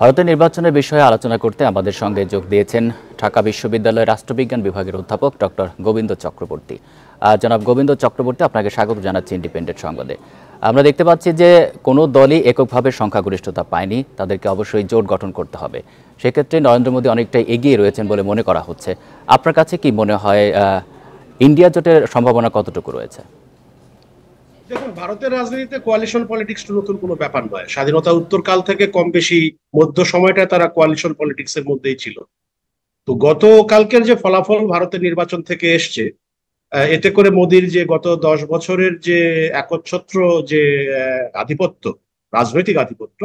ভারতের নির্বাচনের বিষয়ে আলোচনা করতে আমাদের সঙ্গে যোগ দিয়েছেন ঢাকা বিশ্ববিদ্যালয়ের রাষ্ট্রবিজ্ঞান বিভাগের অধ্যাপক ডক্টর গোবিন্দ চক্রবর্তী জনাব গোবিন্দ চক্রবর্তী আপনাকে স্বাগত জানাচ্ছি ইন্ডিপেন্ডেন্ট সংবাদে আমরা দেখতে পাচ্ছি যে কোনো দলই এককভাবে সংখ্যাগরিষ্ঠতা পায়নি তাদেরকে অবশ্যই জোট গঠন করতে হবে সেক্ষেত্রে নরেন্দ্র মোদী অনেকটাই এগিয়ে রয়েছেন বলে মনে করা হচ্ছে আপনার কাছে কি মনে হয় ইন্ডিয়া জোটের সম্ভাবনা কতটুকু রয়েছে দেখুন ভারতের রাজনীতিতে কোয়ালিশন পলিটিক্স নতুন কোনো ব্যাপার নয় স্বাধীনতা উত্তরকাল থেকে কম বেশি মধ্য সময়টা তারা কোয়ালিশন পলিটিক্স এর মধ্যেই ছিল তো গত কালকের যে ফলাফল ভারতের নির্বাচন থেকে এসছে এতে করে মোদির যে গত দশ বছরের যে একচ্ছত্র যে আধিপত্য রাজনৈতিক আধিপত্য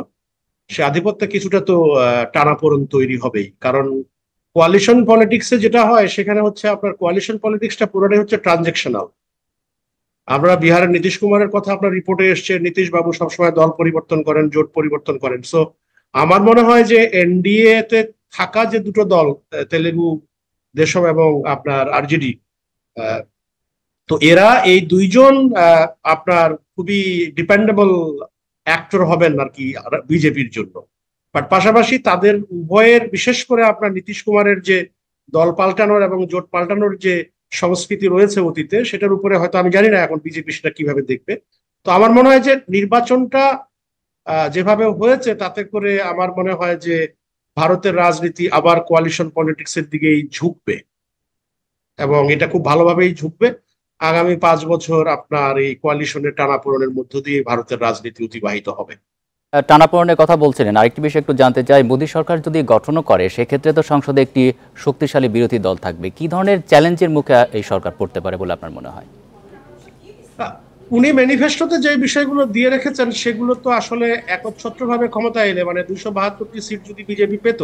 সে আধিপত্য কিছুটা তো টানাপোড়ন তৈরি হবেই কারণ কোয়ালিশন পলিটিক্সে যেটা হয় সেখানে হচ্ছে আপনার কোয়ালিশন পলিটিক্সটা পুরোটাই হচ্ছে ট্রানজেকশনাল আমরা বিহারের নীতিশ কুমারের কথা আপনার রিপোর্টে এসছে নীতিশ বাবু সবসময় দল পরিবর্তন করেন জোট পরিবর্তন করেন সো আমার মনে হয় যে এনডিএ তে থাকা যে দুটো দল তেলেগু দেশম এবং আপনার আরজেডি তো এরা এই দুইজন আপনার খুবই ডিপেন্ডেবল অ্যাক্টর হবেন আর কি বিজেপির জন্য বাট পাশাপাশি তাদের উভয়ের বিশেষ করে আপনার নীতিশ কুমারের যে দল পাল্টানোর এবং জোট পাল্টানোর যে সংস্কৃতি রয়েছে অতীতে সেটার উপরে হয়তো আমি জানি না এখন বিজেপি সেটা কিভাবে দেখবে তো আমার মনে হয় যে নির্বাচনটা যেভাবে হয়েছে তাতে করে আমার মনে হয় যে ভারতের রাজনীতি আবার কোয়ালিশন পলিটিক্স এর দিকেই ঝুঁকবে এবং এটা খুব ভালোভাবেই ঝুঁকবে আগামী পাঁচ বছর আপনার এই কোয়ালিশনের টানাপোড়নের মধ্য দিয়ে ভারতের রাজনীতি অতিবাহিত হবে টানাপোড়নের কথা বলছিলেন আরেকটি বিষয় একটু জানতে চাই মোদী সরকার যদি গঠনও করে সেক্ষেত্রে তো সংসদে একটি শক্তিশালী বিরোধী দল থাকবে কি ধরনের চ্যালেঞ্জের মুখে এই সরকার পড়তে পারে বলে আপনার মনে হয় উনি ম্যানিফেস্টোতে যে বিষয়গুলো দিয়ে রেখেছেন সেগুলো তো আসলে একচ্ছত্রভাবে ক্ষমতা এলে মানে দুশো বাহাত্তরটি সিট যদি বিজেপি পেত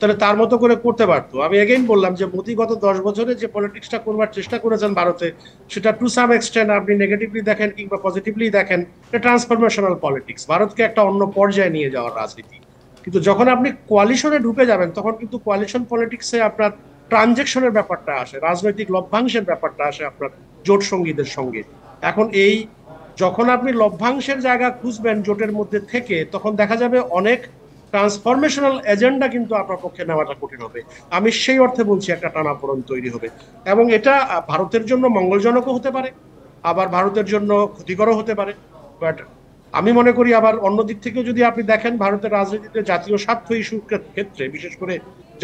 তাহলে তার মতো করে করতে পারতো আমি এগেইন বললাম যে মোদী গত দশ বছরে যে পলিটিক্সটা করবার চেষ্টা করেছেন ভারতে সেটা টু সাম এক্সটেন্ট আপনি নেগেটিভলি দেখেন কিংবা পজিটিভলি দেখেন এটা ট্রান্সফরমেশনাল পলিটিক্স ভারতকে একটা অন্য পর্যায়ে নিয়ে যাওয়ার রাজনীতি কিন্তু যখন আপনি কোয়ালিশনে ঢুকে যাবেন তখন কিন্তু কোয়ালিশন পলিটিক্সে আপনার ট্রানজেকশনের ব্যাপারটা আসে রাজনৈতিক লভ্যাংশের ব্যাপারটা আসে আপনার জোট সঙ্গীদের সঙ্গে এখন এই যখন আপনি লভ্যাংশের জায়গা খুঁজবেন জোটের মধ্যে থেকে তখন দেখা যাবে অনেক ট্রান্সফরমেশনাল এজেন্ডা কিন্তু আপনার পক্ষে নেওয়াটা কঠিন হবে আমি সেই অর্থে বলছি একটা টানাপোড়ন তৈরি হবে এবং এটা ভারতের জন্য মঙ্গলজনকও হতে পারে আবার ভারতের জন্য ক্ষতিকরও হতে পারে বাট আমি মনে করি আবার অন্য দিক থেকেও যদি আপনি দেখেন ভারতের রাজনীতিতে জাতীয় স্বার্থ ইস্যুর ক্ষেত্রে বিশেষ করে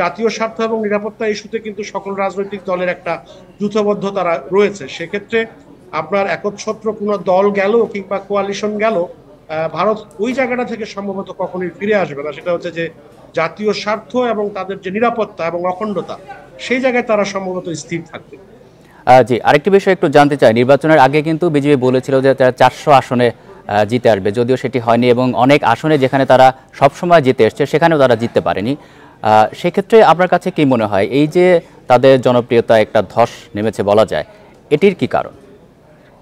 জাতীয় স্বার্থ এবং নিরাপত্তা ইস্যুতে কিন্তু সকল রাজনৈতিক দলের একটা যুথবদ্ধতা রয়েছে সেক্ষেত্রে আপনার একচ্ছত্র কোনো দল গেল কিংবা কোয়ালিশন গেল ভারত ওই জায়গাটা থেকে সম্ভবত কখনোই ফিরে আসবে না সেটা হচ্ছে যে জাতীয় স্বার্থ এবং তাদের যে নিরাপত্তা এবং অখণ্ডতা সেই জায়গায় তারা সম্ভবত স্থির থাকবে জি আরেকটি বিষয় একটু জানতে চাই নির্বাচনের আগে কিন্তু বিজেপি বলেছিল যে তারা চারশো আসনে জিতে আসবে যদিও সেটি হয়নি এবং অনেক আসনে যেখানে তারা সবসময় জিতে এসছে সেখানেও তারা জিততে পারেনি সেক্ষেত্রে আপনার কাছে কি মনে হয় এই যে তাদের জনপ্রিয়তা একটা ধস নেমেছে বলা যায় এটির কি কারণ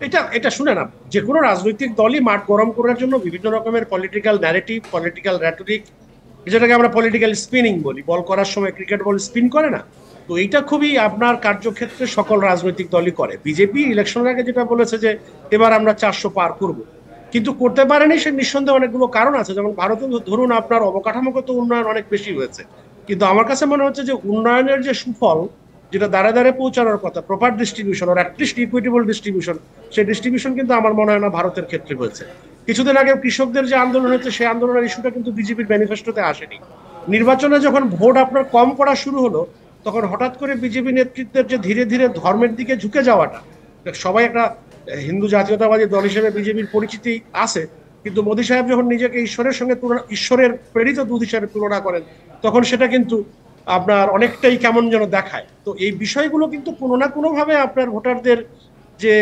এটা এটা শুনে না যে কোনো রাজনৈতিক দলই মাঠ গরম করার জন্য বিভিন্ন রকমের পলিটিক্যাল ন্যারেটিভ পলিটিক্যাল র্যাটরিক যেটাকে আমরা পলিটিক্যাল স্পিনিং বলি বল করার সময় ক্রিকেট বল স্পিন করে না তো এইটা খুবই আপনার কার্যক্ষেত্রে সকল রাজনৈতিক দলই করে বিজেপি ইলেকশনের আগে যেটা বলেছে যে এবার আমরা চারশো পার করব কিন্তু করতে পারেনি সে নিঃসন্দেহে অনেকগুলো কারণ আছে যেমন ভারতে ধরুন আপনার অবকাঠামোগত উন্নয়ন অনেক বেশি হয়েছে কিন্তু আমার কাছে মনে হচ্ছে যে উন্নয়নের যে সুফল যেটা দাঁড়ে দ্বারে পৌঁছানোর কথা proper distribution or at least equitable distribution সেই ডিস্ট্রিবিউশন কিন্তু আমার মনে হয় না ভারতের ক্ষেত্রে হয়েছে কিছুদিন আগে কৃষকদের যে আন্দোলন হয়েছে সেই আন্দোলনের ইস্যুটা কিন্তু বিজেপির ম্যানিফেস্টোতে আসেনি নির্বাচনে যখন ভোট আপনার কম করা শুরু হলো তখন হঠাৎ করে বিজেপি নেতৃত্বের যে ধীরে ধীরে ধর্মের দিকে ঝুঁকে যাওয়াটা সবাই একটা হিন্দু জাতীয়তাবাদী দল হিসেবে বিজেপির পরিচিতি আছে কিন্তু মোদী সাহেব যখন নিজেকে ঈশ্বরের সঙ্গে তুলনা ঈশ্বরের প্রেরিত দুধ হিসাবে তুলনা করেন তখন সেটা কিন্তু আপনার অনেকটাই কেমন যেন দেখায় তো এই বিষয়গুলো কিন্তু কোনো না কোনোভাবে আপনার ভোটারদের যে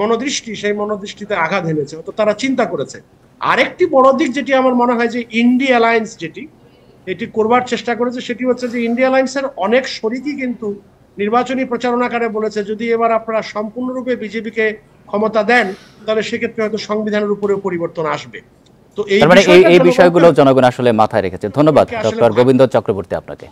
মনোদৃষ্টি সেই মনোদৃষ্টিতে আঘাত হেনেছে তো তারা চিন্তা করেছে আরেকটি বড় দিক যেটি আমার মনে হয় যে ইন্ডি অ্যালায়েন্স যেটি এটি করবার চেষ্টা করেছে সেটি হচ্ছে যে ইন্ডিয়া অ্যালায়েন্সের অনেক শরিকই কিন্তু নির্বাচনী প্রচারণাকারে বলেছে যদি এবার আপনারা সম্পূর্ণরূপে বিজেপিকে ক্ষমতা দেন তাহলে সেক্ষেত্রে হয়তো সংবিধানের উপরেও পরিবর্তন আসবে তো এই মানে বিষয়গুলো জনগণ আসলে মাথায় রেখেছে ধন্যবাদ ডক্টর গোবিন্দ চক্রবর্তী আপনাকে